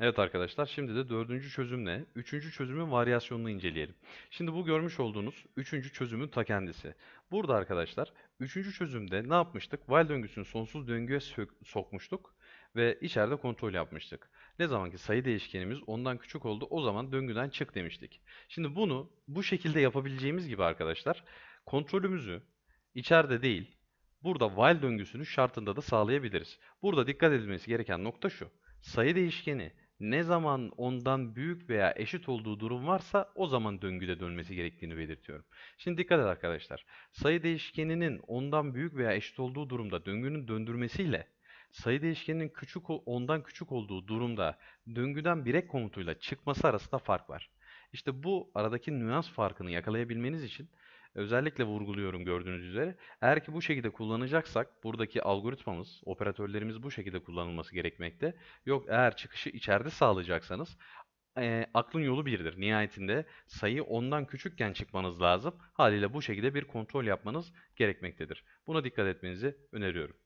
Evet arkadaşlar şimdi de dördüncü çözümle üçüncü çözümün varyasyonunu inceleyelim. Şimdi bu görmüş olduğunuz üçüncü çözümün ta kendisi. Burada arkadaşlar üçüncü çözümde ne yapmıştık? While döngüsünü sonsuz döngüye sokmuştuk ve içeride kontrol yapmıştık. Ne zamanki sayı değişkenimiz ondan küçük oldu o zaman döngüden çık demiştik. Şimdi bunu bu şekilde yapabileceğimiz gibi arkadaşlar kontrolümüzü içeride değil burada while döngüsünün şartında da sağlayabiliriz. Burada dikkat edilmesi gereken nokta şu. Sayı değişkeni ne zaman ondan büyük veya eşit olduğu durum varsa o zaman döngüde dönmesi gerektiğini belirtiyorum. Şimdi dikkat edin arkadaşlar. Sayı değişkeninin ondan büyük veya eşit olduğu durumda döngünün döndürmesiyle sayı değişkeninin küçük ondan küçük olduğu durumda döngüden birek komutuyla çıkması arasında fark var. İşte bu aradaki nüans farkını yakalayabilmeniz için Özellikle vurguluyorum gördüğünüz üzere. Eğer ki bu şekilde kullanacaksak buradaki algoritmamız, operatörlerimiz bu şekilde kullanılması gerekmekte. Yok eğer çıkışı içeride sağlayacaksanız e, aklın yolu birdir. Nihayetinde sayı ondan küçükken çıkmanız lazım. Haliyle bu şekilde bir kontrol yapmanız gerekmektedir. Buna dikkat etmenizi öneriyorum.